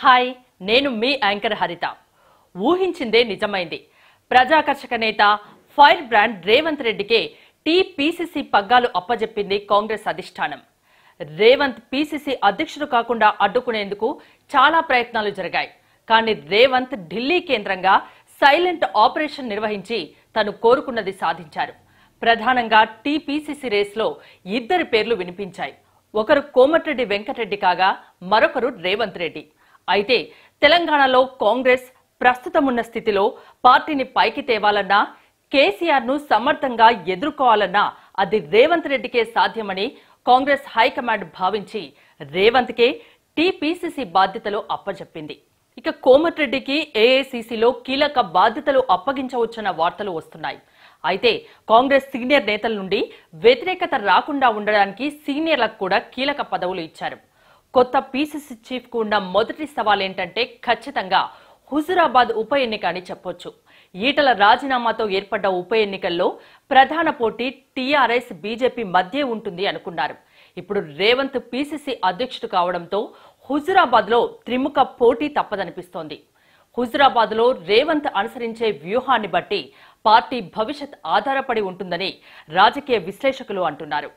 hi నేను మీ anchor హరిత ఊహించిందే నిజమైంది ప్రజాకర్షక నేత ఫైర్ బ్రాండ్ రేవంత్ రెడ్డికే టీపీసీసీ పగ్గాలు అప్పజెప్పింది కాంగ్రెస్ అధిష్టానం రేవంత్ పీసీసీ అధ్యక్షుడు కాకుండా అడ్డుకునేందుకు చాలా ప్రయత్నాలు జరిగాయి కానీ రేవంత్ ఢిల్లీ కేంద్రంగా సైలెంట్ ఆపరేషన్ నిర్వహించి తను కోరుకున్నది సాధించారు ప్రధానంగా టీపీసీసీ రేస్లో ఇద్దరి పేర్లు వినిపించాయి ఒకరు కోమటిరెడ్డి వెంకటరెడ్డి కాగా మరొకరు రేవంత్ రెడ్డి అయితే తెలంగాణలో కాంగ్రెస్ ప్రస్తుతమున్న స్థితిలో పార్టీని పైకి తేవాలన్నా కేసీఆర్ ను సమర్థంగా ఎదుర్కోవాలన్నా అది రేవంత్ రెడ్డికే సాధ్యమని కాంగ్రెస్ హైకమాండ్ భావించి రేవంత్కే టీపీసీసీ బాధ్యతలు అప్పజెప్పింది ఇక కోమటిరెడ్డికి ఏఐసిసిలో కీలక బాధ్యతలు అప్పగించవచ్చన్న వార్తలు వస్తున్నాయి అయితే కాంగ్రెస్ సీనియర్ నేతల నుండి వ్యతిరేకత రాకుండా ఉండడానికి సీనియర్లకు కూడా కీలక పదవులు ఇచ్చారు కొత్త పీసీసీ చీఫ్ కు ఉన్న మొదటి సవాల్ ఏంటంటే ఖచ్చితంగా హుజురాబాద్ ఉప ఎన్నిక అని చెప్పొచ్చు ఈటల రాజీనామాతో ఏర్పడ్డ ఉప ఎన్నికల్లో ప్రధాన పోటీ టీఆర్ఎస్ బీజేపీ మధ్యే ఉంటుంది అనుకున్నారు ఇప్పుడు రేవంత్ పీసీసీ అధ్యక్షుడు కావడంతో లో త్రిముఖ పోటీ తప్పదనిపిస్తోంది లో రేవంత్ అనుసరించే వ్యూహాన్ని బట్టి పార్టీ భవిష్యత్ ఆధారపడి ఉంటుందని రాజకీయ విశ్లేషకులు అంటున్నారు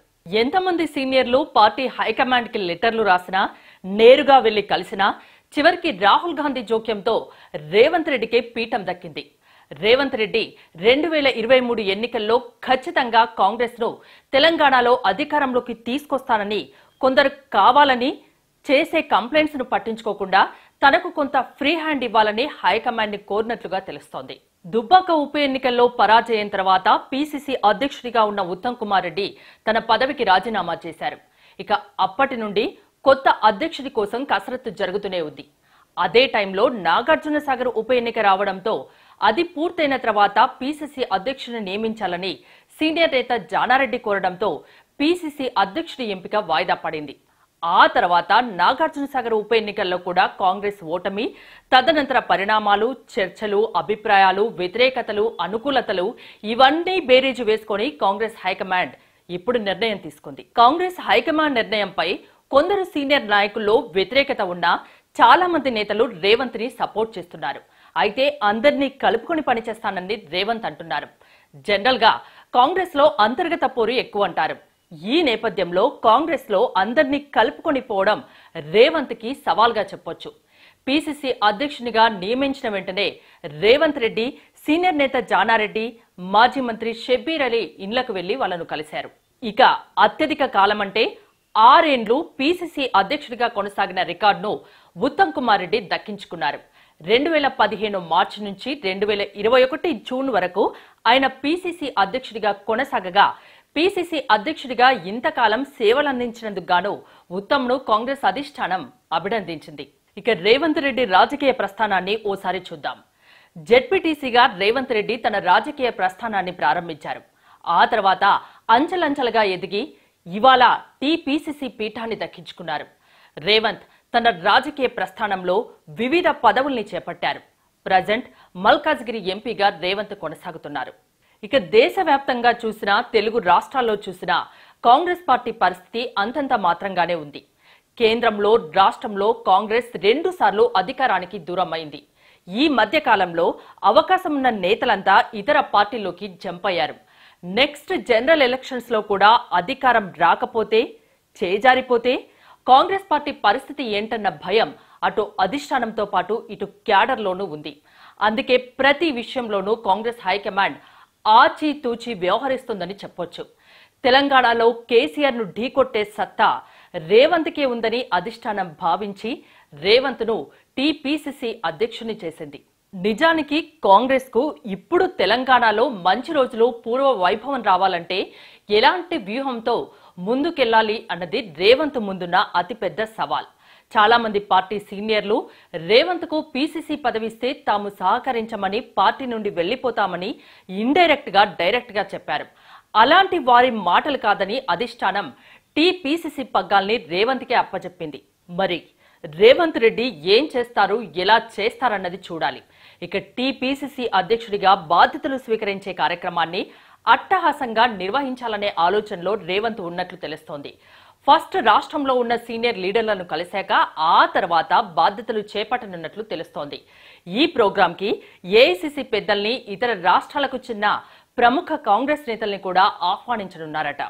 ఎంతమంది సీనియర్లు పార్టీ హైకమాండ్ కి లెటర్లు రాసినా నేరుగా వెళ్లి కలిసినా చివరికి రాహుల్ గాంధీ జోక్యంతో రేవంత్ రెడ్డికే పీఠం దక్కింది రేవంత్ రెడ్డి రెండు వేల ఇరవై మూడు ఎన్నికల్లో ఖచ్చితంగా కాంగ్రెస్ను తెలంగాణలో అధికారంలోకి తీసుకొస్తానని కొందరు కావాలని చేసే కంప్లైంట్స్ను పట్టించుకోకుండా తనకు కొంత ఫ్రీ హ్యాండ్ ఇవ్వాలని హైకమాండ్ ని కోరినట్లుగా తెలుస్తోంది దుబ్బాక ఉప ఎన్నికల్లో పరాజయం తర్వాత పీసీసీ అధ్యక్షుడిగా ఉన్న ఉత్తమ్ కుమార్ రెడ్డి తన పదవికి రాజీనామా చేశారు ఇక అప్పటి నుండి కొత్త అధ్యక్షుడి కోసం కసరత్తు జరుగుతూనే ఉంది అదే టైంలో నాగార్జున సాగర్ ఉప ఎన్నిక రావడంతో అది పూర్తయిన తర్వాత పీసీసీ అధ్యక్షుడిని నియమించాలని సీనియర్ నేత జానారెడ్డి కోరడంతో పీసీసీ అధ్యక్షుడి ఎంపిక వాయిదా పడింది ఆ తర్వాత నాగార్జున సాగర్ ఉప ఎన్నికల్లో కూడా కాంగ్రెస్ ఓటమి తదనంతర పరిణామాలు చర్చలు అభిప్రాయాలు వ్యతిరేకతలు అనుకూలతలు ఇవన్నీ బేరీజు వేసుకొని కాంగ్రెస్ హైకమాండ్ ఇప్పుడు నిర్ణయం తీసుకుంది కాంగ్రెస్ హైకమాండ్ నిర్ణయంపై కొందరు సీనియర్ నాయకుల్లో వ్యతిరేకత ఉన్నా చాలా మంది నేతలు రేవంత్ ని సపోర్ట్ చేస్తున్నారు అయితే అందరినీ కలుపుకొని పనిచేస్తానని రేవంత్ అంటున్నారు జనరల్ గా కాంగ్రెస్ లో అంతర్గత పోరు ఎక్కువ అంటారు ఈ నేపథ్యంలో కాంగ్రెస్లో అందర్నీ కలుపుకొని పోవడం రేవంత్ కి సవాల్గా చెప్పొచ్చు పిసిసి అధ్యక్షునిగా నియమించిన వెంటనే రేవంత్ రెడ్డి సీనియర్ నేత జానారెడ్డి మాజీ మంత్రి షబ్బీర్ అలీ ఇండ్లకు వెళ్లి వాళ్లను కలిశారు ఇక అత్యధిక కాలం అంటే ఆరేండ్లు పిసిసి అధ్యక్షుడిగా కొనసాగిన రికార్డును ఉత్తమ్ కుమార్ రెడ్డి దక్కించుకున్నారు రెండు వేల పదిహేను మార్చి నుంచి రెండు వేల ఇరవై ఒకటి జూన్ వరకు ఆయన పిసిసి అధ్యక్షుడిగా కొనసాగగా పీసీసీ అధ్యక్షుడిగా ఇంతకాలం సేవలందించినందుకు గాను ఉత్తమ్ను కాంగ్రెస్ అధిష్టానం అభినందించింది ఇక రేవంత్ రెడ్డి రాజకీయ ప్రస్థానాన్ని ఓసారి చూద్దాం జెడ్పీటీసీగా రేవంత్ రెడ్డి తన రాజకీయ ప్రస్థానాన్ని ప్రారంభించారు ఆ తర్వాత అంచెలంచెలుగా ఎదిగి ఇవాళ టీపీసీసీ పీఠాన్ని దక్కించుకున్నారు రేవంత్ తన రాజకీయ ప్రస్థానంలో వివిధ పదవుల్ని చేపట్టారు ప్రజెంట్ మల్కాజ్గిరి ఎంపీగా రేవంత్ కొనసాగుతున్నారు ఇక దేశవ్యాప్తంగా చూసినా తెలుగు రాష్ట్రాల్లో చూసినా కాంగ్రెస్ పార్టీ పరిస్థితి అంతంత మాత్రంగానే ఉంది కేంద్రంలో రాష్ట్రంలో కాంగ్రెస్ రెండు సార్లు అధికారానికి దూరమైంది ఈ మధ్య కాలంలో అవకాశమున్న నేతలంతా ఇతర పార్టీల్లోకి జంపయ్యారు నెక్స్ట్ జనరల్ ఎలక్షన్స్ లో కూడా అధికారం రాకపోతే చేజారిపోతే కాంగ్రెస్ పార్టీ పరిస్థితి ఏంటన్న భయం అటు అధిష్టానంతో పాటు ఇటు క్యాడర్లోనూ ఉంది అందుకే ప్రతి విషయంలోనూ కాంగ్రెస్ హైకమాండ్ ఆచితూచి వ్యవహరిస్తుందని చెప్పొచ్చు తెలంగాణలో కేసీఆర్ను ఢీకొట్టే సత్తా రేవంత్కే ఉందని అధిష్టానం భావించి రేవంత్ను టీపీసీసీ అధ్యక్షుని చేసింది నిజానికి కాంగ్రెస్కు ఇప్పుడు తెలంగాణలో మంచి రోజులు పూర్వ వైభవం రావాలంటే ఎలాంటి వ్యూహంతో ముందుకెళ్లాలి అన్నది రేవంత్ ముందున్న అతిపెద్ద సవాల్ చాలా మంది పార్టీ సీనియర్లు రేవంత్ కు పీసీసీ పదవిస్తే తాము సహకరించమని పార్టీ నుండి వెళ్లిపోతామని డైరెక్ట్ గా చెప్పారు అలాంటి వారి మాటలు కాదని అధిష్టానం టీపీసీసీ పగ్గాల్ని రేవంత్ కే అప్పచెప్పింది మరి రేవంత్ రెడ్డి ఏం చేస్తారు ఎలా చేస్తారన్నది చూడాలి ఇక టీపీసీసీ అధ్యక్షుడిగా బాధ్యతలు స్వీకరించే కార్యక్రమాన్ని అట్టహాసంగా నిర్వహించాలనే ఆలోచనలో రేవంత్ ఉన్నట్లు తెలుస్తోంది ఫస్ట్ రాష్ట్రంలో ఉన్న సీనియర్ లీడర్లను కలిశాక ఆ తర్వాత బాధ్యతలు చేపట్టనున్నట్లు తెలుస్తోంది ఈ ప్రోగ్రాంకి ఏఐసిసి పెద్దల్ని ఇతర రాష్ట్రాలకు చెందిన ప్రముఖ కాంగ్రెస్ నేతల్ని కూడా ఆహ్వానించనున్నారట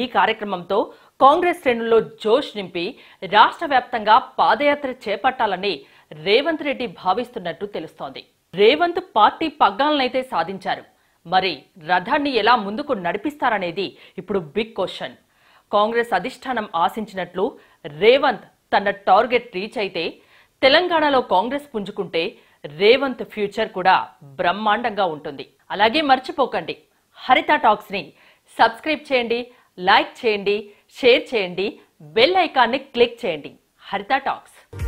ఈ కార్యక్రమంతో కాంగ్రెస్ శ్రేణుల్లో జోష్ నింపి రాష్ట్ర వ్యాప్తంగా పాదయాత్ర చేపట్టాలని రేవంత్ రెడ్డి భావిస్తున్నట్టు తెలుస్తోంది రేవంత్ పార్టీ పగ్గాలనైతే సాధించారు మరి రథాన్ని ఎలా ముందుకు నడిపిస్తారనేది ఇప్పుడు బిగ్ క్వశ్చన్ కాంగ్రెస్ అధిష్టానం ఆశించినట్లు రేవంత్ తన టార్గెట్ రీచ్ అయితే తెలంగాణలో కాంగ్రెస్ పుంజుకుంటే రేవంత్ ఫ్యూచర్ కూడా బ్రహ్మాండంగా ఉంటుంది అలాగే మర్చిపోకండి హరిత టాక్స్ని సబ్స్క్రైబ్ చేయండి లైక్ చేయండి షేర్ చేయండి బెల్ ఐకాన్ని క్లిక్ చేయండి హరిత టాక్స్